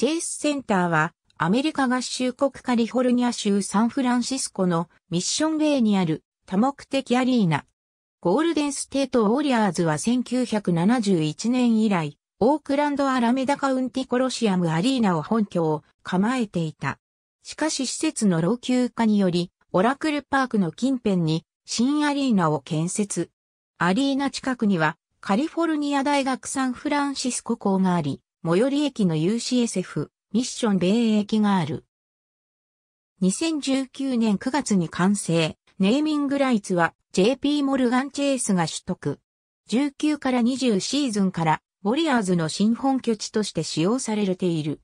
チェイスセンターは、アメリカ合衆国カリフォルニア州サンフランシスコのミッションェイにある多目的アリーナ。ゴールデンステートウォリアーズは1971年以来、オークランドアラメダカウンティコロシアムアリーナを本拠を構えていた。しかし施設の老朽化により、オラクルパークの近辺に新アリーナを建設。アリーナ近くにはカリフォルニア大学サンフランシスコ校があり、最寄り駅の UCSF ミッション米駅がある。2019年9月に完成、ネーミングライツは JP モルガンチェイスが取得。19から20シーズンからウォリアーズの新本拠地として使用されている。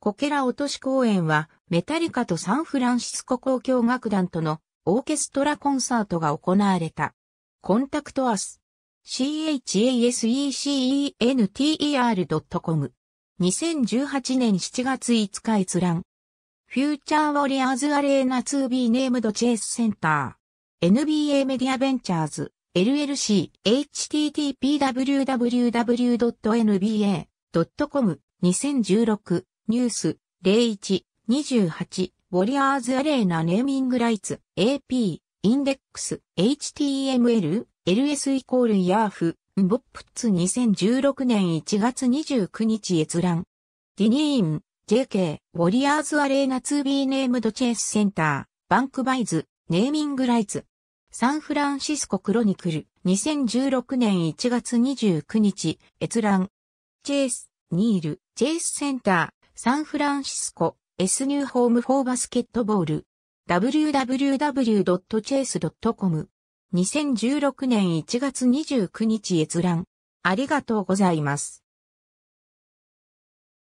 コケラ落とし公演はメタリカとサンフランシスコ交響楽団とのオーケストラコンサートが行われた。コンタクトアス。chasecenter.com。2018年7月5日閲覧。フューチャーウォリアーズアレーナ 2B ネームドチェイスセンター。NBA メディアベンチャーズ。LLC http://www.nba.com 2016ニュース0128ウォリアーズアレーナネーミングライツ AP インデックス HTML LS イコールヤーフ、ンボップッツ2016年1月29日閲覧。ディニーン、JK、ウォリアーズアレーナ 2B ネームドチェイスセンター、バンクバイズ、ネーミングライツ。サンフランシスコクロニクル、2016年1月29日、閲覧。チェイス、ニール、チェイスセンター、サンフランシスコ、S ニューホームフォーバスケットボール。www.chase.com 2016年1月29日閲覧。ありがとうございます。